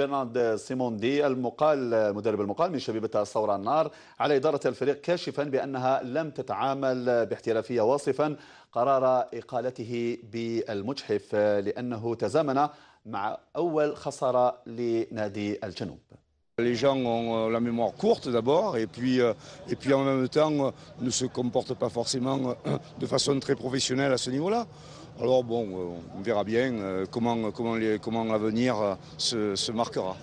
برناند سيموندي المقال مدرب المقال من شبيبة الثورة النار على إدارة الفريق كاشفا بأنها لم تتعامل باحترافية واصفا قرار إقالته بالمجحف لأنه تزامن مع أول خسارة لنادي الجنوب Les gens ont la mémoire courte d'abord et puis, et puis en même temps ne se comportent pas forcément de façon très professionnelle à ce niveau-là. Alors bon, euh, on verra bien euh, comment, comment, l'avenir euh, se marquera.